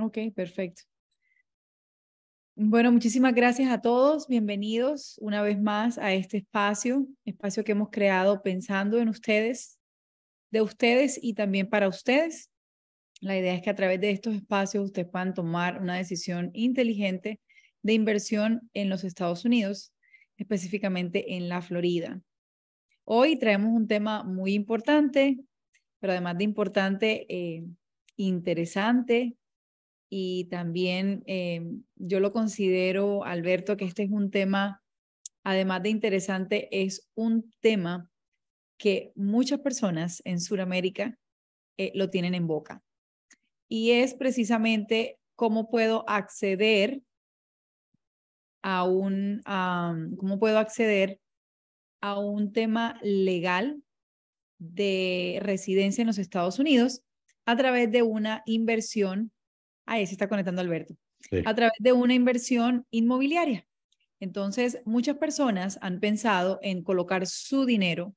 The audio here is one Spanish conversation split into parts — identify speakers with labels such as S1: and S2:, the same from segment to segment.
S1: Ok, perfecto. Bueno, muchísimas gracias a todos. Bienvenidos una vez más a este espacio, espacio que hemos creado pensando en ustedes, de ustedes y también para ustedes. La idea es que a través de estos espacios ustedes puedan tomar una decisión inteligente de inversión en los Estados Unidos, específicamente en la Florida. Hoy traemos un tema muy importante, pero además de importante, eh, interesante, y también em, yo lo considero, Alberto, que este es un tema, además de interesante, es un tema que muchas personas en Sudamérica eh, lo tienen en boca. Y es precisamente cómo puedo acceder a un, cómo puedo acceder a un tema legal de residencia en los Estados Unidos a través de una inversión Ahí se está conectando Alberto. A través de una inversión inmobiliaria. Entonces, muchas personas han pensado en colocar su dinero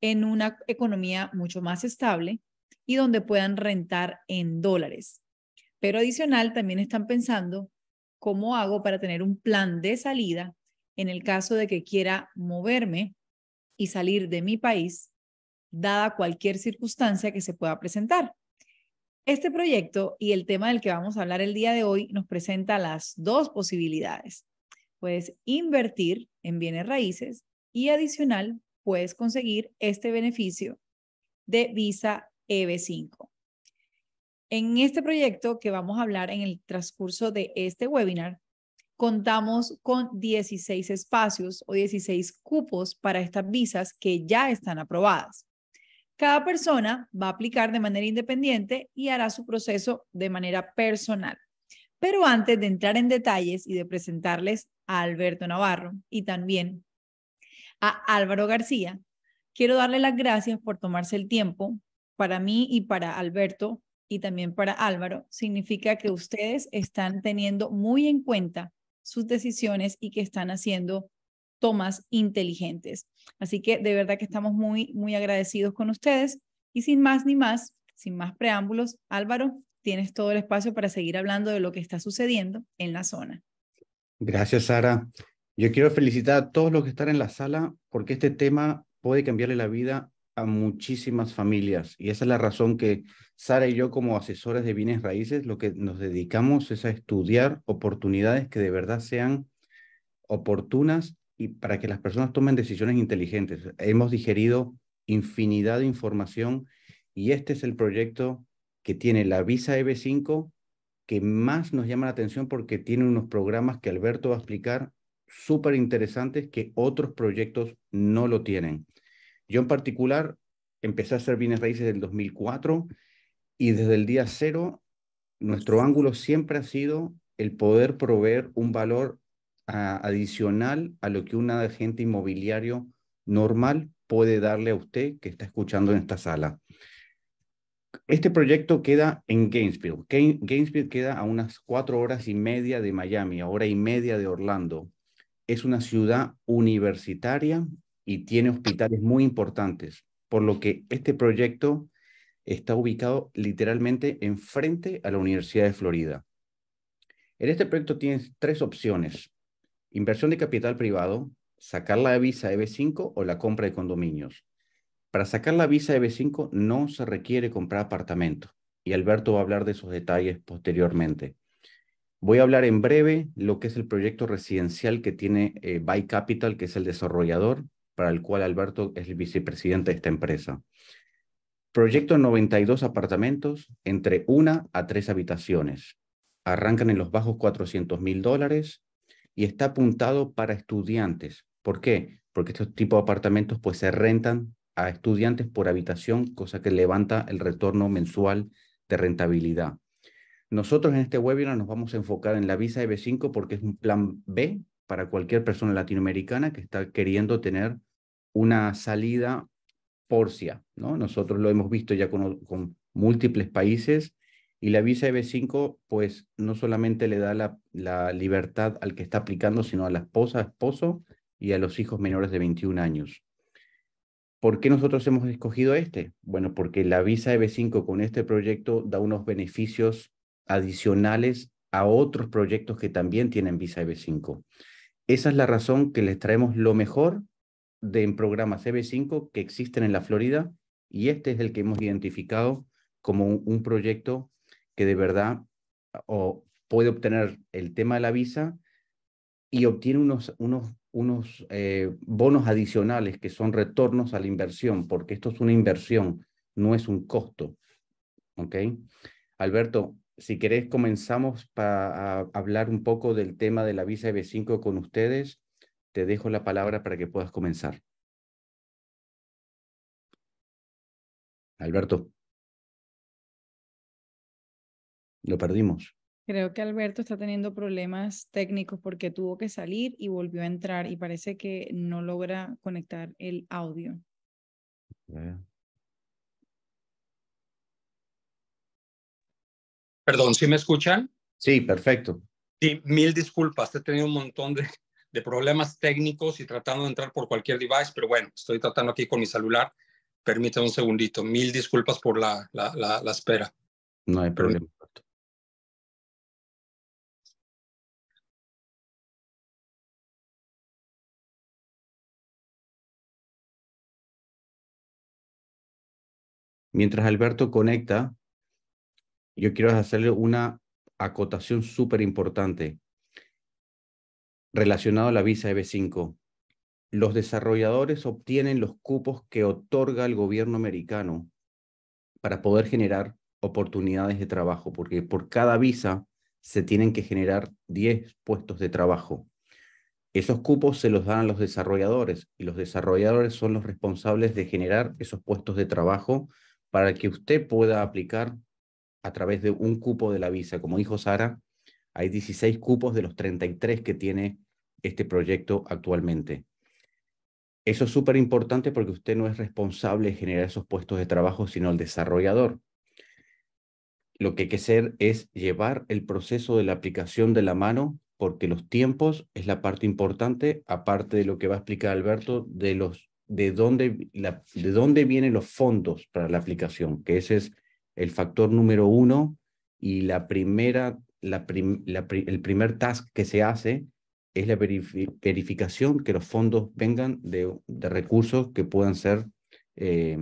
S1: en una economía mucho más estable y donde puedan rentar en dólares. Pero adicional, también están pensando cómo hago para tener un plan de salida en el caso de que quiera moverme y salir de mi país, dada cualquier circunstancia que se pueda presentar. Este proyecto y el tema del que vamos a hablar el día de hoy nos presenta las dos posibilidades. Puedes invertir en bienes raíces y adicional puedes conseguir este beneficio de Visa EB5. En este proyecto que vamos a hablar en el transcurso de este webinar, contamos con 16 espacios o 16 cupos para estas visas que ya están aprobadas. Cada persona va a aplicar de manera independiente y hará su proceso de manera personal. Pero antes de entrar en detalles y de presentarles a Alberto Navarro y también a Álvaro García, quiero darle las gracias por tomarse el tiempo para mí y para Alberto y también para Álvaro. Significa que ustedes están teniendo muy en cuenta sus decisiones y que están haciendo tomas inteligentes. Así que de verdad que estamos muy, muy agradecidos con ustedes. Y sin más ni más, sin más preámbulos, Álvaro, tienes todo el espacio para seguir hablando de lo que está sucediendo en la zona.
S2: Gracias, Sara. Yo quiero felicitar a todos los que están en la sala porque este tema puede cambiarle la vida a muchísimas familias. Y esa es la razón que Sara y yo como asesores de bienes raíces, lo que nos dedicamos es a estudiar oportunidades que de verdad sean oportunas y para que las personas tomen decisiones inteligentes. Hemos digerido infinidad de información y este es el proyecto que tiene la visa EB5 que más nos llama la atención porque tiene unos programas que Alberto va a explicar súper interesantes que otros proyectos no lo tienen. Yo en particular empecé a hacer bienes raíces del 2004 y desde el día cero nuestro ángulo siempre ha sido el poder proveer un valor adicional a lo que un agente inmobiliario normal puede darle a usted que está escuchando en esta sala. Este proyecto queda en Gainesville. Gainesville queda a unas cuatro horas y media de Miami, a hora y media de Orlando. Es una ciudad universitaria y tiene hospitales muy importantes, por lo que este proyecto está ubicado literalmente enfrente a la Universidad de Florida. En este proyecto tienes tres opciones inversión de capital privado, sacar la visa EB5 o la compra de condominios. Para sacar la visa EB5 no se requiere comprar apartamento y Alberto va a hablar de esos detalles posteriormente. Voy a hablar en breve lo que es el proyecto residencial que tiene eh, Buy Capital, que es el desarrollador para el cual Alberto es el vicepresidente de esta empresa. Proyecto 92 apartamentos entre una a tres habitaciones. Arrancan en los bajos 400 mil dólares y está apuntado para estudiantes. ¿Por qué? Porque estos tipos de apartamentos pues se rentan a estudiantes por habitación, cosa que levanta el retorno mensual de rentabilidad. Nosotros en este webinar nos vamos a enfocar en la visa EB5 porque es un plan B para cualquier persona latinoamericana que está queriendo tener una salida porcia, ¿no? Nosotros lo hemos visto ya con múltiples países y la visa EB5, pues no solamente le da la, libertad al que está aplicando, sino a la esposa, esposo y a los hijos menores de 21 años. ¿Por qué nosotros hemos escogido este? Bueno, porque la visa EB5 con este proyecto da unos beneficios adicionales a otros proyectos que también tienen visa EB5. Esa es la razón que les traemos lo mejor de en programas EB5 que existen en la Florida y este es el que hemos identificado como un proyecto que de verdad o puede obtener el tema de la visa y obtiene unos, unos, unos eh, bonos adicionales que son retornos a la inversión, porque esto es una inversión, no es un costo. ¿Ok? Alberto, si querés comenzamos para hablar un poco del tema de la visa EB5 con ustedes.
S1: Te dejo la palabra para que puedas comenzar. Alberto. Lo perdimos. Creo que Alberto está teniendo problemas técnicos porque tuvo que salir y volvió a entrar y parece que no logra conectar el audio.
S3: Perdón, ¿sí me escuchan? Sí, perfecto. mil disculpas, he tenido un montón de, de problemas técnicos y tratando de entrar por cualquier device, pero bueno, estoy tratando aquí con mi celular. Permítame un
S1: segundito, mil disculpas por la, la, la espera. No hay problema. Mientras Alberto conecta, yo quiero hacerle una
S2: acotación súper importante relacionado a la visa EB5. Los desarrolladores obtienen los cupos que otorga el gobierno americano para poder generar oportunidades de trabajo, porque por cada visa se tienen que generar 10 puestos de trabajo. Esos cupos se los dan a los desarrolladores y los desarrolladores son los responsables de generar esos puestos de trabajo para que usted pueda aplicar a través de un cupo de la visa. Como dijo Sara, hay 16 cupos de los 33 que tiene este proyecto actualmente. Eso es súper importante porque usted no es responsable de generar esos puestos de trabajo, sino el desarrollador. Lo que hay que hacer es llevar el proceso de la aplicación de la mano porque los tiempos es la parte importante, aparte de lo que va a explicar Alberto, de los de dónde, de dónde vienen los fondos para la aplicación, que ese es el factor número uno y la primera, la el primer task que se hace es la verificación que los fondos vengan de, de recursos que puedan ser eh,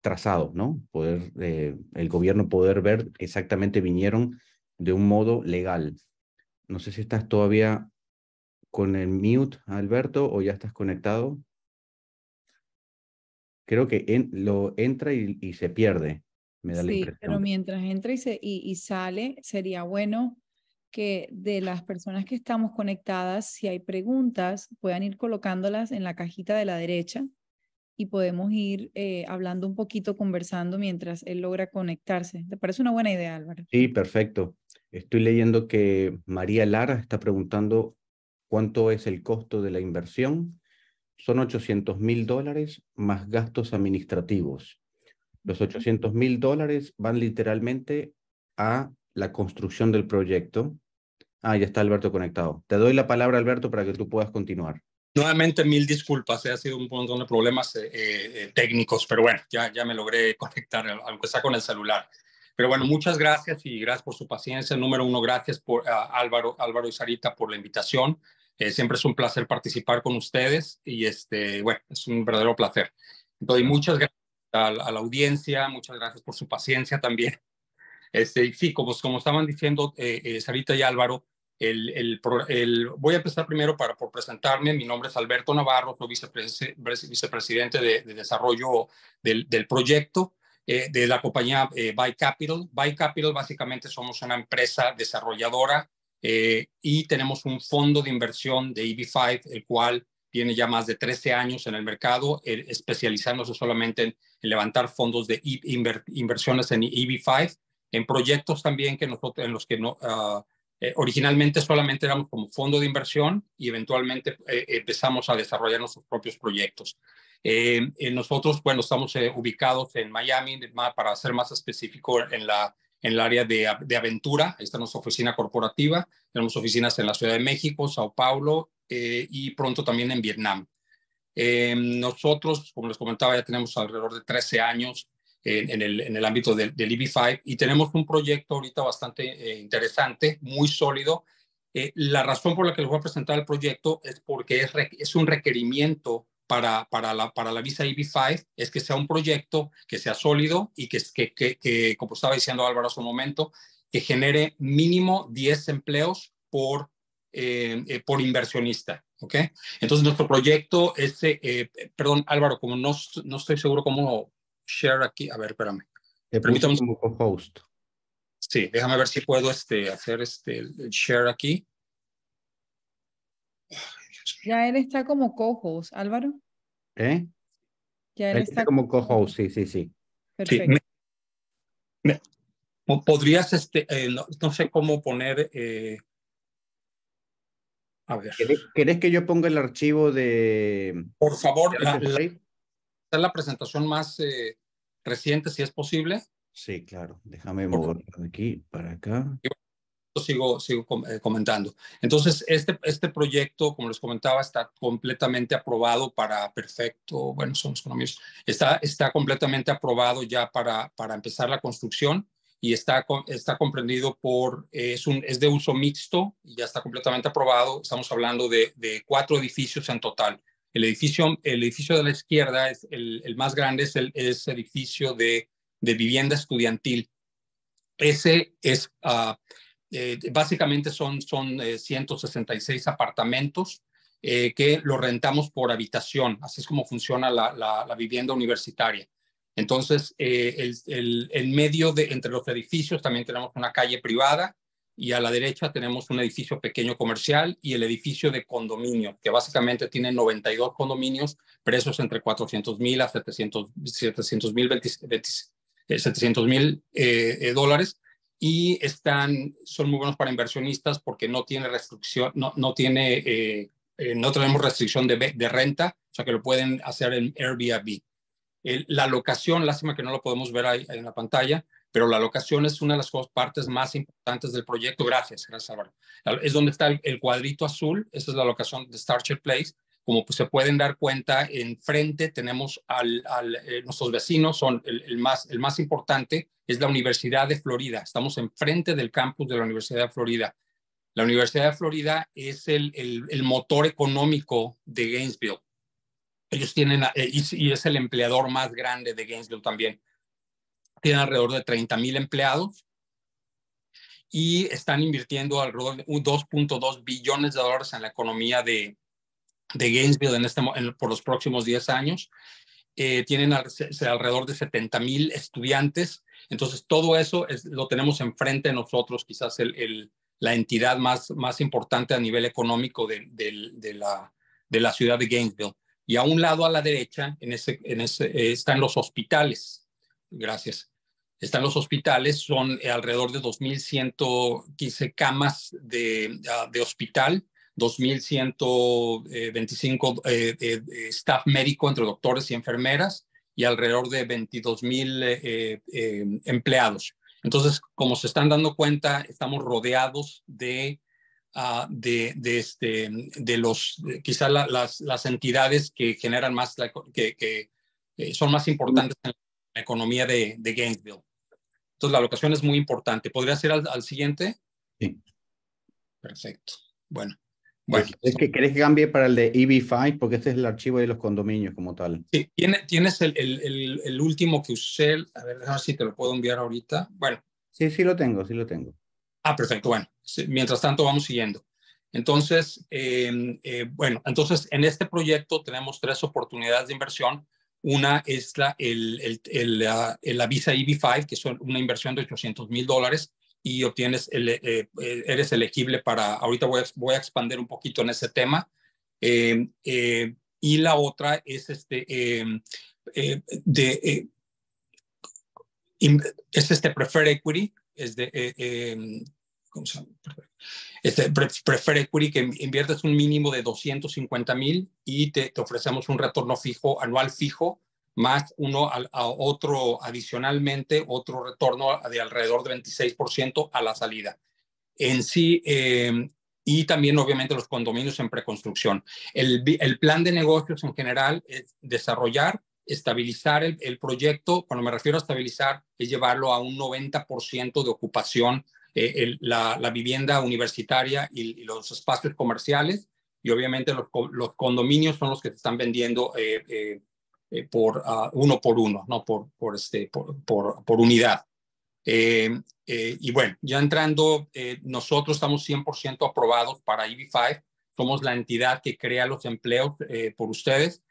S2: trazados, ¿no? Poder, eh, el gobierno poder ver exactamente vinieron de un modo legal. No sé si estás todavía con el mute, Alberto, o ya estás conectado creo que lo entra y, se pierde. Me da la impresión. pero
S1: mientras entra y, y, sale, sería bueno que de las personas que estamos conectadas, si hay preguntas, puedan ir colocándolas en la cajita de la derecha y podemos ir eh, hablando un poquito, conversando mientras él logra conectarse. ¿Te parece una buena idea, Álvaro?
S2: Sí, perfecto. Estoy leyendo que María Lara está preguntando cuánto es el costo de la inversión son 800 mil dólares más gastos administrativos. Los 800 mil dólares van literalmente a la construcción del proyecto. Ah, ya está Alberto conectado. Te doy la palabra, Alberto, para que tú puedas continuar.
S3: Nuevamente, mil disculpas, eh, ha sido un montón de problemas eh, eh, técnicos, pero bueno, ya, ya me logré conectar, aunque está con el celular. Pero bueno, muchas gracias y gracias por su paciencia. Número uno, gracias por Álvaro, Álvaro y Sarita por la invitación. Eh, siempre es un placer participar con ustedes y este, bueno, es un verdadero placer. Doy muchas gracias a, la audiencia, muchas gracias por su paciencia también. Este, y sí, como, como estaban diciendo eh, eh Sarita y Álvaro, el, el, el, voy a empezar primero para, por presentarme. Mi nombre es Alberto Navarro, soy vicepresidente de, desarrollo del, del proyecto eh, de la compañía By Capital. By Capital básicamente somos una empresa desarrolladora eh, y tenemos un fondo de inversión de EB5, el cual tiene ya más de 13 años en el mercado, eh, especializándose solamente en, levantar fondos de inversiones en EB5, en proyectos también que nosotros, en los que no, ah, eh, originalmente solamente éramos como fondo de inversión y eventualmente empezamos a desarrollar nuestros propios proyectos. nosotros, bueno, estamos ubicados en Miami, para ser más específico, en la en el área de, aventura. Esta es nuestra oficina corporativa. Tenemos oficinas en la Ciudad de México, Sao Paulo eh, y pronto también en Vietnam. Em, nosotros, como les comentaba, ya tenemos alrededor de 13 años en, el, en el, ámbito del, ib e 5 y tenemos un proyecto ahorita bastante eh, interesante, muy sólido. Eh, la razón por la que les voy a presentar el proyecto es porque es, es un requerimiento para, para, la, para la visa EB5 es que sea un proyecto que sea sólido y que, que, que, como estaba diciendo Álvaro hace un momento, que genere mínimo 10 empleos por, eh, eh, por inversionista. ¿ok? Entonces, nuestro proyecto es, eh, perdón, Álvaro, como no, no estoy seguro cómo share aquí, a ver, espérame. Permítame un Sí, déjame ver si puedo este, hacer este share aquí.
S1: Ya él está como co Álvaro. ¿Eh? Ya él, está, como
S3: co sí, sí, sí. Perfecto. podrías, este, eh, no, sé cómo poner. Eh, a ver. ¿Querés, que yo ponga el archivo
S2: de. Por favor, la,
S3: la, presentación más eh, reciente, si es posible. Sí, claro.
S2: Déjame volver aquí para acá
S3: sigo, sigo eh, comentando. Entonces, este, este proyecto, como les comentaba, está completamente aprobado para perfecto, bueno, somos economistas. está, está completamente aprobado ya para, para empezar la construcción y está, está comprendido por, eh, es, un, es de uso mixto, y ya está completamente aprobado, estamos hablando de, de cuatro edificios en total. El edificio, el edificio de la izquierda, es el, más grande, es el edificio de, de vivienda estudiantil. Ese es, ah, eh, básicamente son, son 166 eh, apartamentos eh, que los rentamos por habitación. Así es como funciona la, vivienda universitaria. Entonces, el, en medio de entre los edificios también tenemos una calle privada y a la derecha tenemos un edificio pequeño comercial y el edificio de condominio, que básicamente tiene 92 condominios presos entre 400 mil a 700 mil 700, mil dólares y están, son muy buenos para inversionistas porque no tiene restricción, no, no tiene, eh, eh, no tenemos restricción de, de, renta, o sea que lo pueden hacer en Airbnb. la locación, lástima que no lo podemos ver ahí, en la pantalla, pero la locación es una de las partes más importantes del proyecto. Gracias, gracias Álvaro. Es donde está el, el cuadrito azul, esa es la locación de Starcher Place, como pues, se pueden dar cuenta, enfrente tenemos a al, eh, nuestros vecinos, son el, más, el más importante es la Universidad de Florida. Estamos enfrente del campus de la Universidad de Florida. La Universidad de Florida es el, el, motor económico de Gainesville. Ellos tienen, eh, y, es el empleador más grande de Gainesville también. Tienen alrededor de 30 mil empleados y están invirtiendo alrededor de 2.2 billones de dólares en la economía de, de Gainesville en este, por los próximos 10 años. Eh, tienen alrededor de 70 mil estudiantes. Entonces, todo eso es, lo tenemos enfrente de nosotros, quizás el, la entidad más, más importante a nivel económico de, la, de la ciudad de Gainesville. Y a un lado a la derecha en ese, en ese, eh, están los hospitales. Gracias. Están los hospitales, son alrededor de 2.115 camas de, ah, de hospital 2.125 eh, eh, staff médico entre doctores y enfermeras y alrededor de 22.000 eh, empleados. Entonces, como se están dando cuenta, estamos rodeados de, ah, este, de, los, quizás las, las, entidades que generan más, que, son más importantes en la economía de, Gainesville. Entonces, la locación es muy importante. ¿Podría ser al, al siguiente? Sí. Perfecto.
S2: Bueno, ¿Es que querés que cambie para el de EB5? Porque este es el archivo de los condominios como tal. Sí,
S3: tienes el, último que usé. A ver, déjame si te lo puedo enviar ahorita. Bueno.
S2: Sí, sí lo tengo, sí lo tengo.
S3: Ah, perfecto. Bueno, mientras tanto vamos siguiendo. Entonces, em, eh, bueno, entonces en este proyecto tenemos tres oportunidades de inversión. Una es la, el, la, la, Visa EB5, que es una inversión de 800 mil dólares y obtienes, eh, eh, eh, eres elegible para, ahorita voy a, voy expandir un poquito en ese tema. y la otra es este, de, es este Prefer Equity, es de, Este Prefer Equity que inviertes un mínimo de 250 mil y te, te ofrecemos un retorno fijo, anual fijo más uno a, otro adicionalmente, otro retorno de alrededor de 26% a la salida. En sí, em, y también obviamente los condominios en preconstrucción. El, el, plan de negocios en general es desarrollar, estabilizar el, el, proyecto. Cuando me refiero a estabilizar, es llevarlo a un 90% de ocupación, eh, la, la, vivienda universitaria y, los espacios comerciales. Y obviamente los, los, condominios son los que se están vendiendo. Eh, eh eh, por ah, uno por uno, no por, por, este, por, por, unidad. Eh, eh, y bueno, ya entrando, nosotros estamos 100% aprobados para EB5, somos la entidad que crea los empleos por ustedes,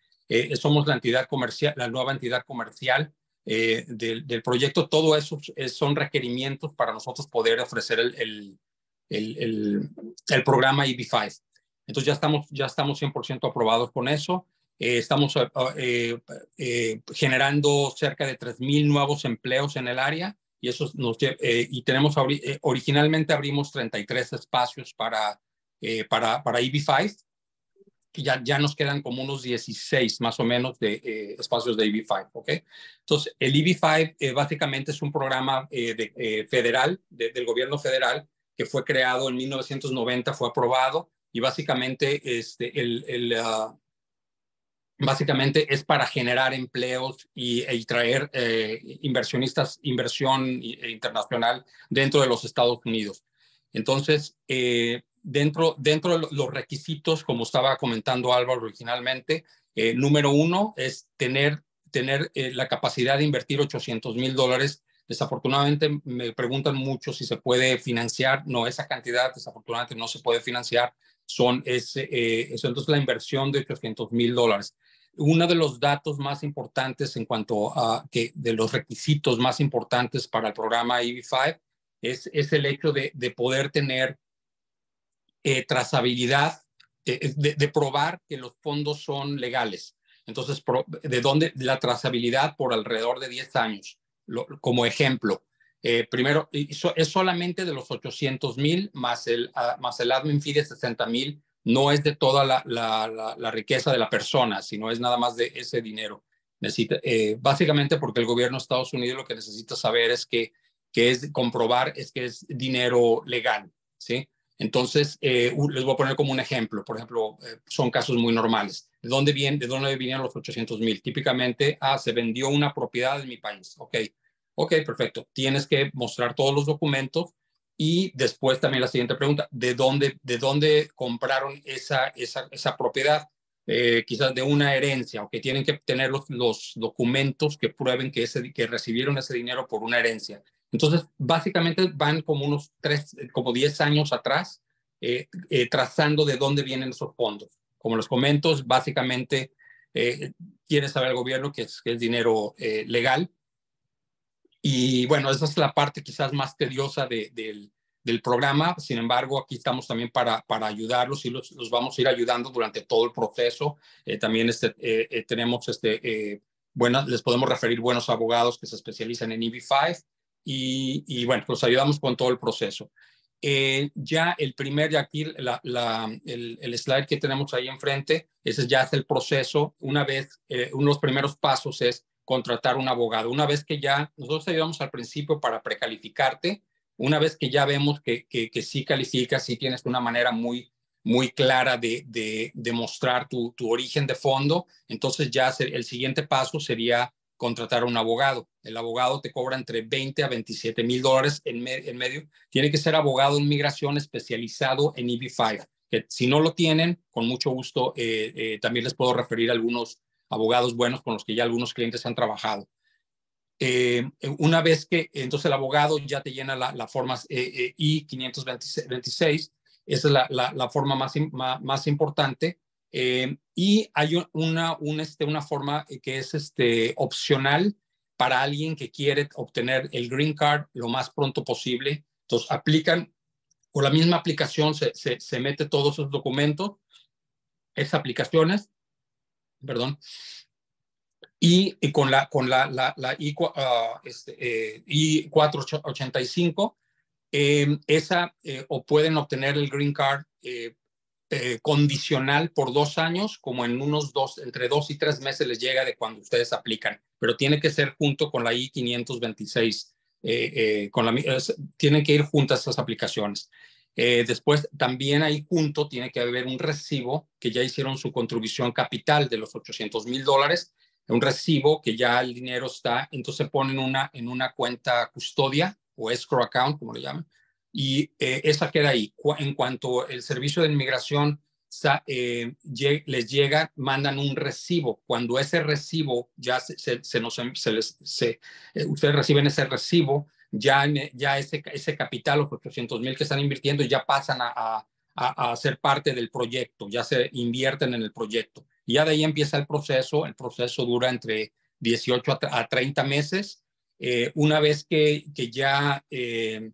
S3: somos la entidad comercial, la nueva entidad comercial del, del, proyecto, todo eso son requerimientos para nosotros poder ofrecer el, el, el, el, programa EB5. Entonces ya estamos, ya estamos 100% aprobados con eso. Eh, estamos eh, oh, eh, generando cerca de 3.000 nuevos empleos en el área y, eso nos, y tenemos, originalmente abrimos 33 espacios para, para, para EB5 ya, ya nos quedan como unos 16 más o menos de espacios de ib e 5 ¿ok? Entonces, el ib e 5 básicamente es un programa de, federal, del gobierno federal, que fue creado en 1990, fue aprobado, y básicamente este, el, el, ah, básicamente es para generar empleos y, e, traer eh, inversionistas, inversión e, e internacional dentro de los Estados Unidos. Entonces, eh, dentro, dentro de los requisitos, como estaba comentando Álvaro originalmente, eh, número uno es tener, tener la capacidad de invertir 800 mil dólares. Desafortunadamente me preguntan mucho si se puede financiar. No, esa cantidad desafortunadamente no se puede financiar. Son eso entonces la inversión de 800 mil dólares uno de los datos más importantes en cuanto a que de los requisitos más importantes para el programa EB5 es, es el hecho de, poder tener eh, trazabilidad, eh, de, probar que los fondos son legales. Entonces, de dónde la trazabilidad por alrededor de 10 años, como ejemplo. Eh, primero, es solamente de los 800 mil más el, ah, más el admin fee de 60 mil no es de toda la, riqueza de la persona, sino es nada más de ese dinero. Eh, básicamente porque el gobierno de Estados Unidos lo que necesita saber es que, es comprobar es que es dinero legal, ¿sí? Entonces, eh, les voy a poner como un ejemplo. Por ejemplo, eh, son casos muy normales. ¿De dónde, vienen, ¿De dónde vinieron los 800 mil? Típicamente, ah, se vendió una propiedad en mi país. Ok, ok, perfecto. Tienes que mostrar todos los documentos y después también la siguiente pregunta, ¿de dónde, de dónde compraron esa, propiedad? Eh, quizás de una herencia, o que tienen que tener los, documentos que prueben que, ese, que recibieron ese dinero por una herencia. Entonces, básicamente van como unos tres, como 10 años atrás, eh, eh, trazando de dónde vienen esos fondos. Como los comento, básicamente quiere saber el gobierno que es, que es dinero legal, y bueno, esa es la parte quizás más tediosa del, del, programa. Sin embargo, aquí estamos también para, para ayudarlos y los, vamos a ir ayudando durante todo el proceso. Eh, también este, eh, eh, tenemos este, bueno les podemos referir buenos abogados que se especializan en EB5 y, bueno, los ayudamos con todo el proceso. ya el primer, de aquí la, el, slide que tenemos ahí enfrente, ese ya es el proceso. Una vez, uno de los primeros pasos es contratar un abogado. Una vez que ya, nosotros te al principio para precalificarte, una vez que ya vemos que, que, que sí calificas, sí tienes una manera muy, muy clara de, de, de mostrar tu, tu, origen de fondo, entonces ya el siguiente paso sería contratar un abogado. El abogado te cobra entre 20 a 27 mil dólares en, en, medio. Tiene que ser abogado en migración especializado en EB-5. Que si no lo tienen, con mucho gusto eh, eh, también les puedo referir algunos abogados buenos con los que ya algunos clientes han trabajado. Eh, una vez que entonces el abogado ya te llena la, forma eh, eh, I-526, esa es la, la, forma más, más, importante. y hay una, este, una forma que es este, opcional para alguien que quiere obtener el green card lo más pronto posible. Entonces aplican, con la misma aplicación se, se, se mete todos esos documentos, esas aplicaciones, perdón, y, con la, con la, la, la I, 485 ah, este, eh, em, esa, eh, o pueden obtener el green card eh, condicional por dos años, como en unos dos, entre dos y tres meses les llega de cuando ustedes aplican, pero tiene que ser junto con la I526. Eh, con tienen que ir juntas esas aplicaciones. Eh, después, también ahí junto tiene que haber un recibo que ya hicieron su contribución capital de los 800 mil dólares, un recibo que ya el dinero está, entonces ponen una, en una cuenta custodia o escrow account, como le llaman, y eh, esa queda ahí. En cuanto el servicio de inmigración eh, les llega, mandan un recibo. Cuando ese recibo ya se, se, nos, se les, ustedes reciben ese recibo, ya, eh, ya ese, ese capital, los 800 mil que están invirtiendo, ya pasan a, a, a, ser parte del proyecto, ya se invierten en el proyecto. Y ya de ahí empieza el proceso, el proceso dura entre 18 a, 30 meses. Eh, una vez que, que ya, eh,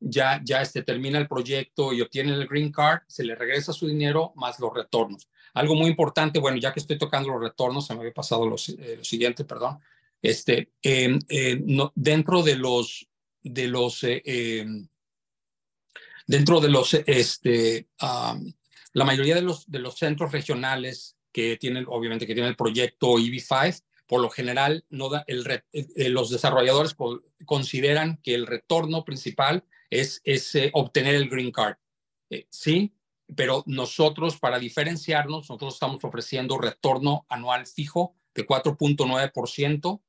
S3: ya, ya este, termina el proyecto y obtiene el green card, se le regresa su dinero más los retornos. Algo muy importante, bueno, ya que estoy tocando los retornos, se me había pasado lo siguiente, perdón. Este, em, dentro de los, de los, eh, eh, dentro de los, este, la mayoría de los, de los centros regionales que tienen, obviamente, que tienen el proyecto EB5, por lo general, no el, eh, los desarrolladores consideran que el retorno principal es, es obtener el green card. sí, pero nosotros, para diferenciarnos, nosotros estamos ofreciendo retorno anual fijo de 4.9%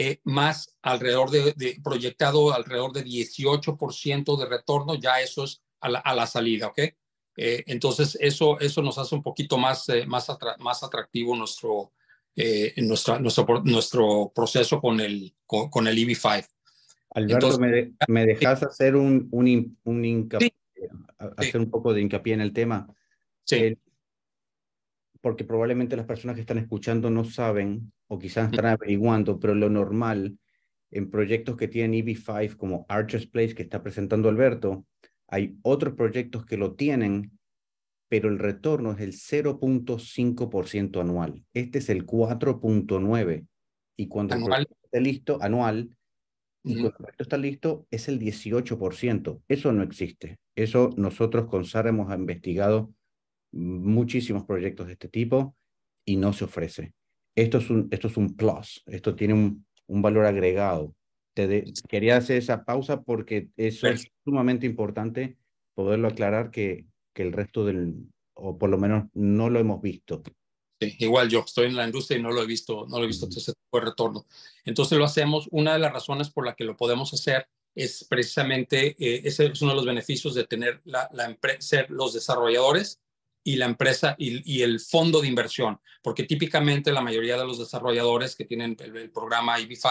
S3: eh, más alrededor de, proyectado alrededor de 18% de retorno, ya eso es a la, salida, ¿ok? Eh, entonces, eso, eso nos hace un poquito más, eh, más, más atractivo nuestro, nuestra, nuestro, nuestro proceso con el, con, el EB5.
S2: Alberto, me, me, dejas hacer un, un, un hacer un poco de hincapié en el tema. Sí porque probablemente las personas que están escuchando no saben o quizás están averiguando, pero lo normal en proyectos que tienen EB5 como Archer's Place que está presentando Alberto, hay otros proyectos que lo tienen, pero el retorno es el 0.5% anual. Este es el 4.9%. Y cuando listo, anual, y cuando el está listo, es el 18%. Eso no existe. Eso nosotros con SAR hemos investigado muchísimos proyectos de este tipo y no se ofrece. Esto es un, esto es un plus, esto tiene un, valor agregado. quería hacer esa pausa porque eso es sumamente importante poderlo aclarar que, que el resto del, o por lo menos no lo hemos visto.
S3: Sí, igual yo estoy en la industria y no lo he visto, no lo he visto retorno. Entonces lo hacemos, una de las razones por la que lo podemos hacer es precisamente, eh, ese es uno de los beneficios de tener la, la ser los desarrolladores y la empresa y, el fondo de inversión, porque típicamente la mayoría de los desarrolladores que tienen el, programa ib 5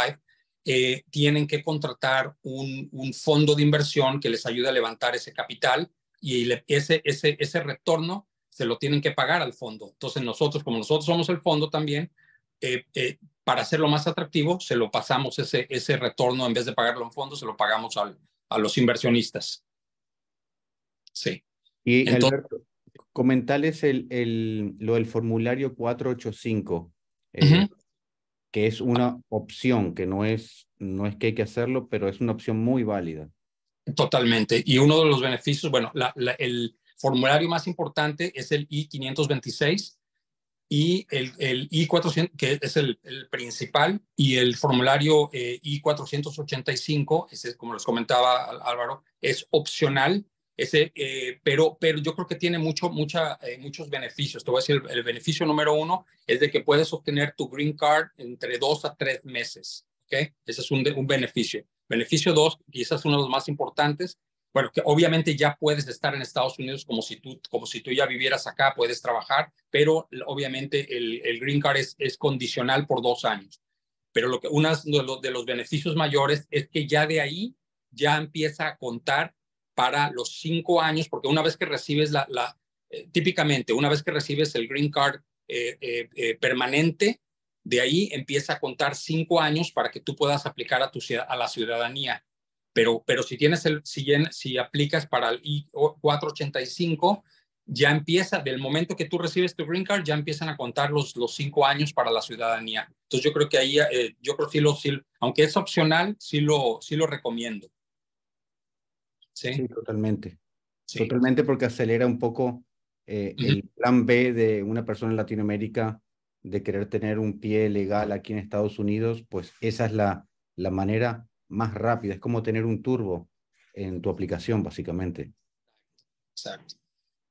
S3: eh, tienen que contratar un, un, fondo de inversión que les ayude a levantar ese capital y ese, ese, ese retorno se lo tienen que pagar al fondo. Entonces nosotros, como nosotros somos el fondo también, eh, eh, para hacerlo más atractivo, se lo pasamos ese, ese retorno, en vez de pagarlo en fondo, se lo pagamos al, a los inversionistas.
S2: Sí. Y Entonces, comentarles el, el, lo del formulario 485, eh, que es una opción, que no es, no es que hay que hacerlo, pero es una opción muy válida.
S3: Totalmente. Y uno de los beneficios, bueno, el formulario más importante es el I-526 y el, el I-400, que es el, principal, y el formulario eh, I-485, como les comentaba Álvaro, es opcional ese, eh, pero, pero yo creo que tiene mucho, mucha, eh, muchos beneficios. Te voy a decir, el, beneficio número uno es de que puedes obtener tu green card entre dos a tres meses. ¿okay? Ese es un, un beneficio. Beneficio dos, quizás uno de los más importantes, bueno, que obviamente ya puedes estar en Estados Unidos como si tú, como si tú ya vivieras acá, puedes trabajar, pero obviamente el, el Green Card es, es, condicional por dos años. Pero lo que uno de los, de los beneficios mayores es que ya de ahí ya empieza a contar para los cinco años, porque una vez que recibes la, la eh, típicamente, una vez que recibes el green card eh, eh, permanente, de ahí empieza a contar cinco años para que tú puedas aplicar a, tu, a la ciudadanía. Pero, pero si, tienes el, si, si aplicas para el I-485, ya empieza, del momento que tú recibes tu green card, ya empiezan a contar los, los cinco años para la ciudadanía. Entonces yo creo que ahí, yo creo aunque es opcional, sí lo, sí lo recomiendo. Sí,
S2: totalmente. Totalmente porque acelera un poco eh, el plan B de una persona en Latinoamérica de querer tener un pie legal aquí en Estados Unidos, pues esa es la, la manera más rápida, es como tener un turbo en tu aplicación, básicamente.
S3: Exacto.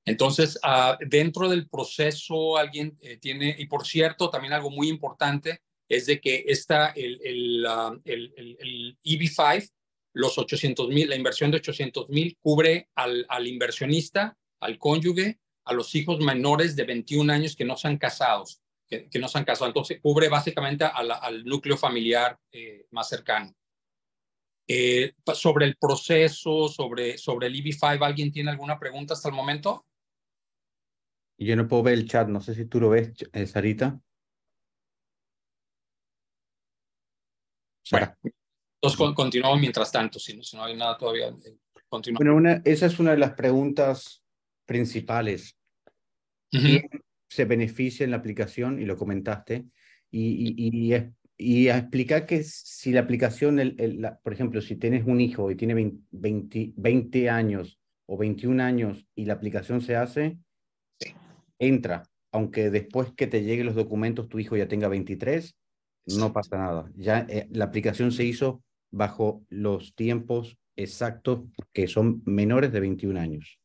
S3: Entonces, ah, dentro del proceso, alguien eh, tiene, y por cierto, también algo muy importante es de que está ah, el, el, el, el EB5 los mil, la inversión de 800.000 mil cubre al, al, inversionista, al cónyuge, a los hijos menores de 21 años que no se han casados, que, no se han casado. Entonces, cubre básicamente al, núcleo familiar eh, más cercano. Eh, sobre el proceso, sobre, sobre el EB5, ¿alguien tiene alguna pregunta hasta el momento?
S2: Yo no puedo ver el chat, no sé si tú lo ves, eh, Sarita. Bueno,
S3: entonces, continuamos mientras tanto, si no, si no hay nada todavía. Eh, bueno,
S2: una, esa es una de las preguntas principales. se beneficia en la aplicación? Y lo comentaste. Y, y, a explicar que si la aplicación, por ejemplo, si tienes un hijo y tiene 20, años o 21 años y la aplicación se hace, entra. Aunque después que te lleguen los documentos tu hijo ya tenga 23, no pasa nada. Ya eh, la aplicación se hizo bajo los tiempos exactos que son menores de 21 años.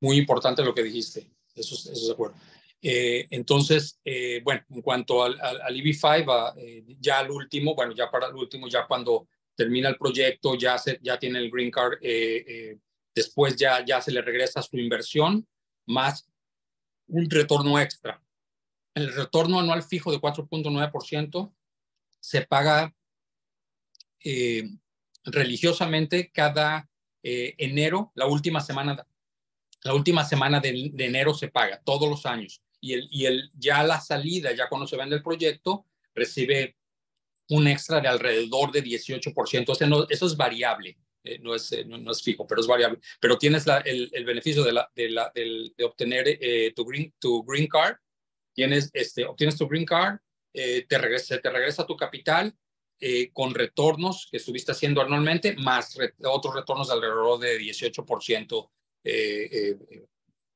S3: Muy importante lo que dijiste, eso, es acuerdo. Eh, entonces, eh, bueno, en cuanto al, al, EB5, eh, ya al último, bueno, ya para el último, ya cuando termina el proyecto, ya, ya tiene el green card, después ya, ya se le regresa su inversión, más un retorno extra. El retorno anual fijo de 4.9% se paga eh, religiosamente cada eh, enero, la última semana, la última semana de, enero se paga todos los años y, el, y el, ya la salida, ya cuando se vende el proyecto, recibe un extra de alrededor de 18%. eso es variable, eh, no, es, no, es fijo, pero es variable. Pero tienes el, beneficio de, la, obtener tu, green, tu green card, tienes, este, obtienes tu green card, te te regresa tu capital eh, con retornos que estuviste haciendo anualmente, más otros retornos alrededor de 18% eh,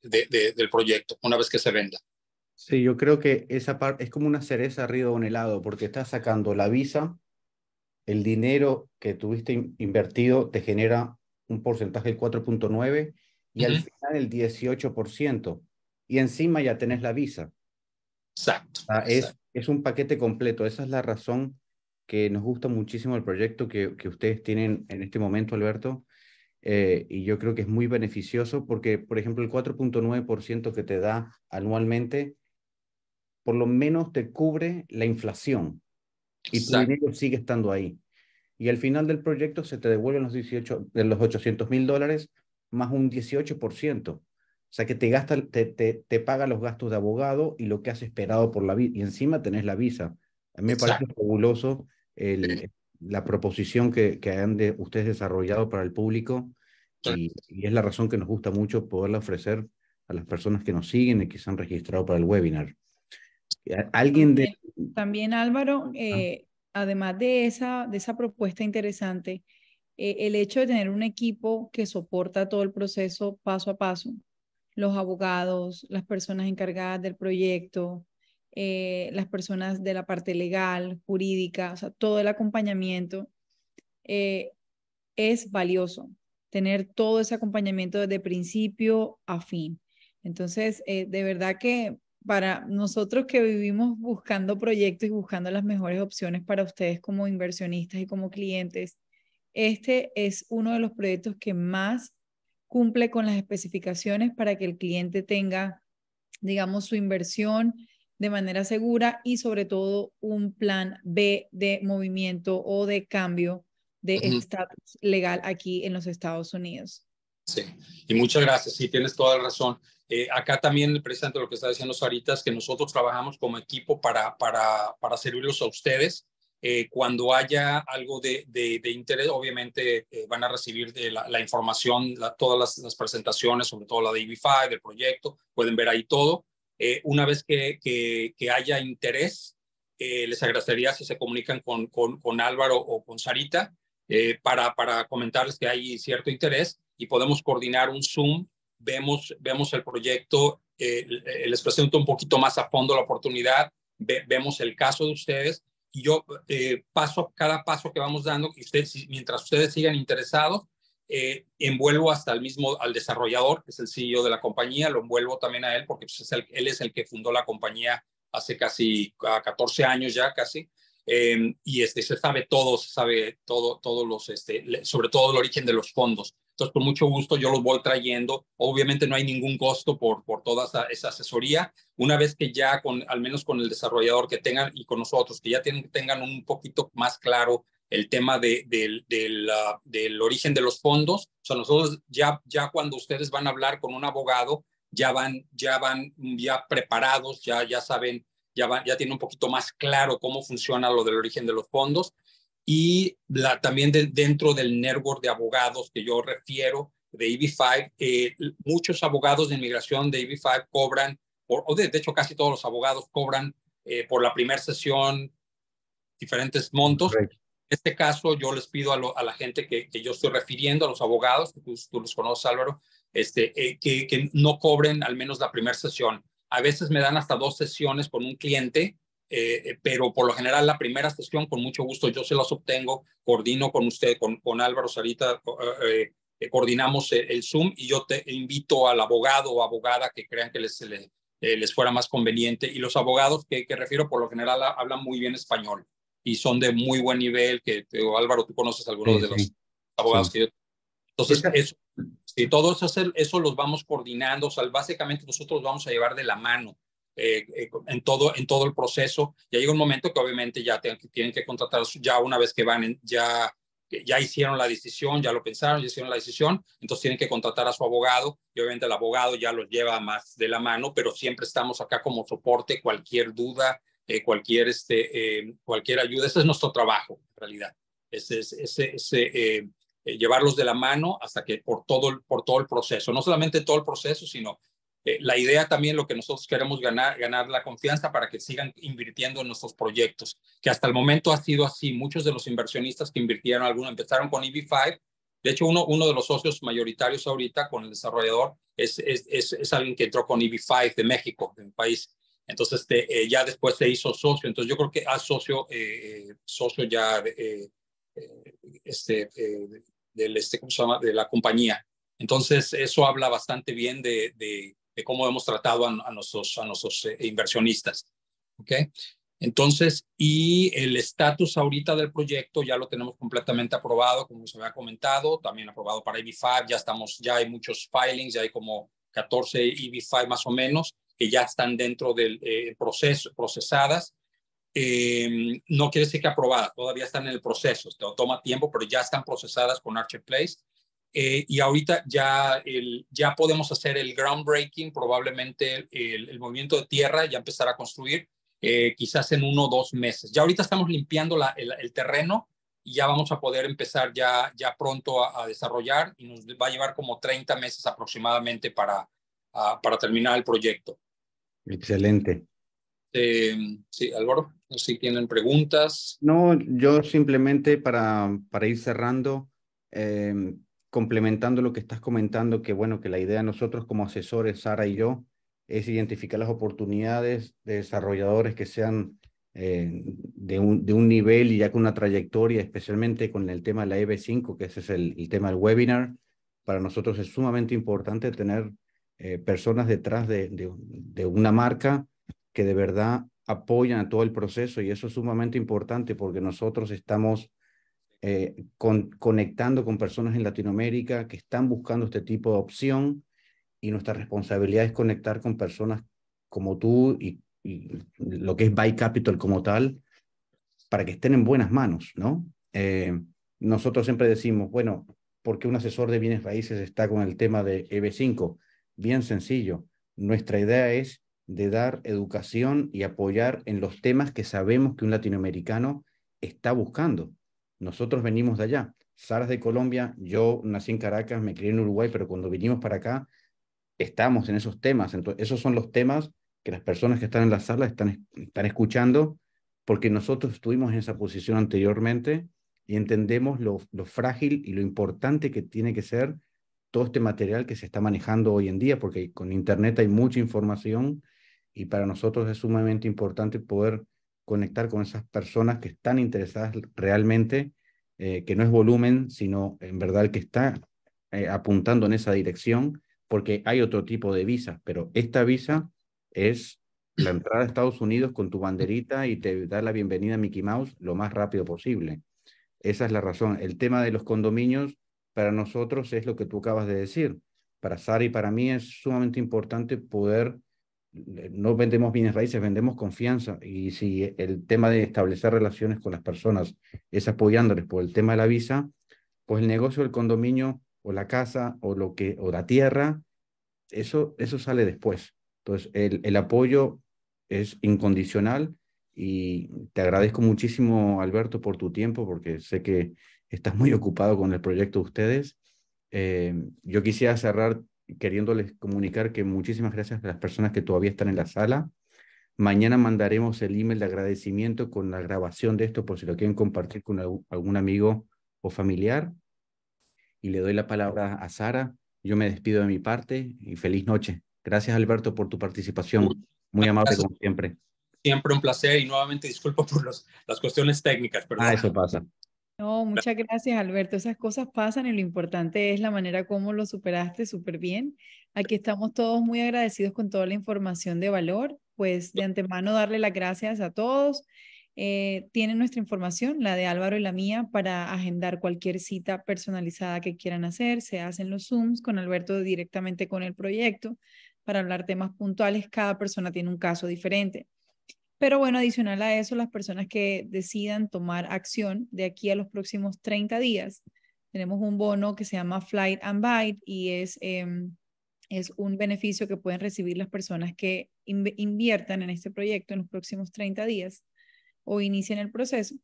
S3: eh, del proyecto una vez que se venda.
S2: Sí, yo creo que esa parte es como una cereza arriba de un helado, porque estás sacando la visa, el dinero que tuviste invertido te genera un porcentaje del 4.9 y al final el 18%. Y encima ya tenés la visa. Ah, es, exacto. es un paquete completo. Esa es la razón que nos gusta muchísimo el proyecto que, que ustedes tienen en este momento, Alberto, eh, y yo creo que es muy beneficioso porque, por ejemplo, el 4.9% que te da anualmente, por lo menos te cubre la inflación y tu dinero sigue estando ahí. Y al final del proyecto se te devuelven los, 18, eh, los 800 mil dólares más un 18%. O sea que te, gasta, te, paga los gastos de abogado y lo que has esperado por la visa. Y encima tenés la visa. A mí me parece fabuloso la proposición que, que han ustedes desarrollado para el público y, es la razón que nos gusta mucho poderla ofrecer a las personas que nos siguen y que se han registrado para el webinar. Eh, alguien de...
S1: También, Álvaro, ah. eh, además de esa, de esa propuesta interesante, eh, el hecho de tener un equipo que soporta todo el proceso paso a paso, los abogados, las personas encargadas del proyecto, eh, las personas de la parte legal, jurídica, o sea, todo el acompañamiento eh, es valioso, tener todo ese acompañamiento desde principio a fin. Entonces, eh, de verdad que para nosotros que vivimos buscando proyectos y buscando las mejores opciones para ustedes como inversionistas y como clientes, este es uno de los proyectos que más cumple con las especificaciones para que el cliente tenga, digamos, su inversión de manera segura y sobre todo un plan B de movimiento o de cambio de estatus legal aquí en los Estados Unidos. Sí,
S3: y muchas gracias, sí, tienes toda la razón. Eh, acá también, presidente lo que está diciendo Sarita, es que nosotros trabajamos como equipo para, para, para servirlos a ustedes. Eh, cuando haya algo de, interés, obviamente eh, van a recibir la, información, todas las, presentaciones, sobre todo la de eb del proyecto, pueden ver ahí todo. Eh, una vez que, que, haya interés, eh, les agradecería si se comunican con, con, Álvaro o con Sarita eh, para, para comentarles que hay cierto interés y podemos coordinar un Zoom, vemos, vemos el proyecto, les presento un poquito más a fondo la oportunidad, vemos el caso de ustedes y yo paso cada paso que vamos dando y ustedes, mientras ustedes sigan interesados, eh, envuelvo hasta el mismo, al desarrollador, que es el CEO de la compañía, lo envuelvo también a él, porque pues, él es el que fundó la compañía hace casi 14 años ya, casi. Em, y este, se sabe todo, se sabe todo, todos los, este, sobre todo el origen de los fondos. Entonces, con mucho gusto yo los voy trayendo. Obviamente no hay ningún costo por, por toda esa, esa asesoría. Una vez que ya, con, al menos con el desarrollador que tengan y con nosotros, que ya tienen, tengan un poquito más claro el tema de, del ah, del origen de los fondos. O sea, nosotros ya, ya cuando ustedes van a hablar con un abogado, ya van, ya van ya preparados, ya, ya saben, ya, ya tienen un poquito más claro cómo funciona lo del origen de los fondos. Y la, también dentro del network de abogados que yo refiero, de EB5, eh, muchos abogados de inmigración de EB5 cobran, por, o de, hecho casi todos los abogados cobran eh, por la primera sesión diferentes montos. En este caso yo les pido a, la gente que, que, yo estoy refiriendo, a los abogados, que tú, los conoces Álvaro, este, eh, que, que, no cobren al menos la primera sesión. A veces me dan hasta dos sesiones con un cliente, eh, eh, pero por lo general la primera sesión con mucho gusto yo se las obtengo, coordino con usted, con, con Álvaro Sarita, coordinamos el, Zoom y yo te invito al abogado o abogada que crean que les, les fuera más conveniente. Y los abogados que, que refiero por lo general hablan muy bien español y son de muy buen nivel, que Álvaro, tú conoces algunos de los abogados que Entonces, eso, si todo eso, eso los vamos coordinando, o básicamente nosotros los vamos a llevar de la mano. Eh, eh, en, todo, en todo el proceso. Ya llega un momento que obviamente ya tienen que contratar, ya una vez que van, ya, ya hicieron la decisión, ya lo pensaron, ya hicieron la decisión, entonces tienen que contratar a su abogado y obviamente el abogado ya los lleva más de la mano, pero siempre estamos acá como soporte, cualquier duda, eh, cualquier, este, eh, cualquier ayuda. Ese es nuestro trabajo, en realidad. Este ese, ese, ese, eh, llevarlos de la mano hasta que por todo, el, por todo el proceso, no solamente todo el proceso, sino la idea también, lo que nosotros queremos ganar, ganar la confianza para que sigan invirtiendo en nuestros proyectos, que hasta el momento ha sido así. Muchos de los inversionistas que invirtieron, algunos empezaron con EB5, de hecho, uno, uno de los socios mayoritarios ahorita con el desarrollador es, es, es alguien que entró con EB5 de México, de un país entonces, este, eh, ya después se hizo socio. Entonces, yo creo que a ah, socio, eh, eh, socio ya este, este, de la compañía. Entonces, eso habla bastante bien de, cómo hemos tratado a, nuestros, a nuestros inversionistas. ¿okay? Entonces, y el estatus ahorita del proyecto ya lo tenemos completamente aprobado, como se había comentado, también aprobado para EB5, ya estamos, ya hay muchos filings, ya hay como 14 EB5 más o menos, que ya están dentro del eh, proceso, procesadas. Eh, no quiere decir que aprobadas, todavía están en el proceso, esto toma tiempo, pero ya están procesadas con Archeplace Eh, y ahorita ya, el, ya podemos hacer el groundbreaking, probablemente el, movimiento de tierra, ya empezar a construir, eh, quizás en uno o dos meses. Ya ahorita estamos limpiando la, el, terreno y ya vamos a poder empezar ya, ya pronto a, desarrollar y nos va a llevar como 30 meses aproximadamente para, para terminar el proyecto.
S2: Excelente.
S3: Eh, sí, Álvaro, si tienen preguntas.
S2: No, yo simplemente para, para ir cerrando, em, complementando lo que estás comentando, que bueno, que la idea de nosotros como asesores, Sara y yo, es identificar las oportunidades de desarrolladores que sean eh, de, un, de, un, nivel y ya con una trayectoria, especialmente con el tema de la EB5, que ese es el tema del webinar. Para nosotros es sumamente importante tener eh, personas detrás de, una marca que de verdad apoyan a todo el proceso y eso es sumamente importante porque nosotros estamos eh, conectando con personas en Latinoamérica que están buscando este tipo de opción y nuestra responsabilidad es conectar con personas como tú y, lo que es Buy Capital como tal para que estén en buenas manos, ¿no? Eh, nosotros siempre decimos, bueno, porque un asesor de bienes raíces está con el tema de EB5? bien sencillo. Nuestra idea es de dar educación y apoyar en los temas que sabemos que un latinoamericano está buscando. Nosotros venimos de allá. salas de Colombia, yo nací en Caracas, me crié en Uruguay, pero cuando vinimos para acá, estamos en esos temas. Entonces, esos son los temas que las personas que están en la sala están, están escuchando, porque nosotros estuvimos en esa posición anteriormente y entendemos lo, lo frágil y lo importante que tiene que ser todo este material que se está manejando hoy en día, porque con Internet hay mucha información y para nosotros es sumamente importante poder conectar con esas personas que están interesadas realmente, eh, que no es volumen, sino en verdad que está eh, apuntando en esa dirección, porque hay otro tipo de visas, pero esta visa es la entrada a Estados Unidos con tu banderita y te da la bienvenida a Mickey Mouse lo más rápido posible. Esa es la razón. El tema de los condominios para nosotros es lo que tú acabas de decir. Para sari y para mí es sumamente importante poder, eh, no vendemos bienes raíces, vendemos confianza. Y si e, el tema de establecer relaciones con las personas es apoyándoles por el tema de la visa, pues el negocio del condominio o la casa o, lo que, o la tierra, eso, eso sale después. Entonces, el, el apoyo es incondicional y te agradezco muchísimo, Alberto, por tu tiempo, porque sé que Estás muy ocupado con el proyecto de ustedes. Eh, yo quisiera cerrar queriéndoles comunicar que muchísimas gracias a las personas que todavía están en la sala. Mañana mandaremos el email de agradecimiento con la grabación de esto por si lo quieren compartir con algún amigo o familiar. Y le doy la palabra a Sara. Yo me despido de mi parte y feliz noche. Gracias Alberto por tu participación. Muy amable como siempre.
S3: Siempre un placer y nuevamente disculpo por las cuestiones técnicas. Perdón. Ah, eso pasa.
S1: No, muchas gracias Alberto. Esas cosas pasan y lo importante es la manera como lo superaste súper bien. Aquí estamos todos muy agradecidos con toda la información de valor. Pues de antemano darle las gracias a todos. Eh, tienen nuestra información, la de Álvaro y la mía, para agendar cualquier cita personalizada que quieran hacer. Se hacen los Zooms con Alberto directamente con el proyecto para hablar temas puntuales. Cada persona tiene un caso diferente. Pero bueno, adicional a eso, las personas que decidan tomar acción de aquí a los próximos 30 días, tenemos un bono que se llama Flight and Bite y es, em, es un beneficio que pueden recibir las personas que inviertan en este proyecto en los próximos 30 días o inicien el proceso.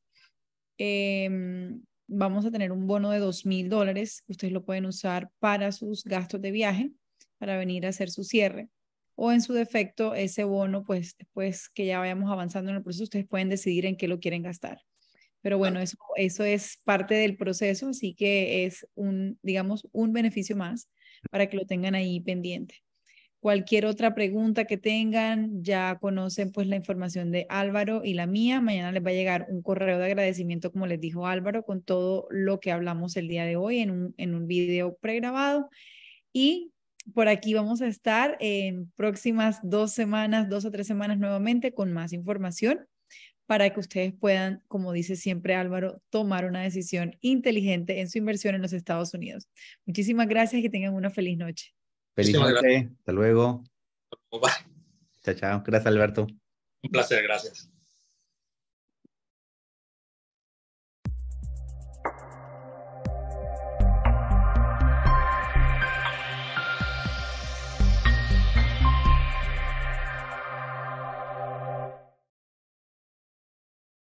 S1: Em, vamos a tener un bono de 2 mil dólares, ustedes lo pueden usar para sus gastos de viaje, para venir a hacer su cierre o en su defecto ese bono, pues después que ya vayamos avanzando en el proceso, ustedes pueden decidir en qué lo quieren gastar. Pero bueno, eso, eso es parte del proceso, así que es un, digamos, un beneficio más para que lo tengan ahí pendiente. Cualquier otra pregunta que tengan, ya conocen pues la información de Álvaro y la mía. Mañana les va a llegar un correo de agradecimiento, como les dijo Álvaro, con todo lo que hablamos el día de hoy en un, en un video pregrabado. Y por aquí vamos a estar en próximas dos semanas, dos o tres semanas nuevamente con más información para que ustedes puedan, como dice siempre Álvaro, tomar una decisión inteligente en su inversión en los Estados Unidos. Muchísimas gracias y que tengan una feliz noche. Feliz noche.
S2: Hasta luego. Chao, chao. Gracias, Alberto.
S1: Un placer, gracias.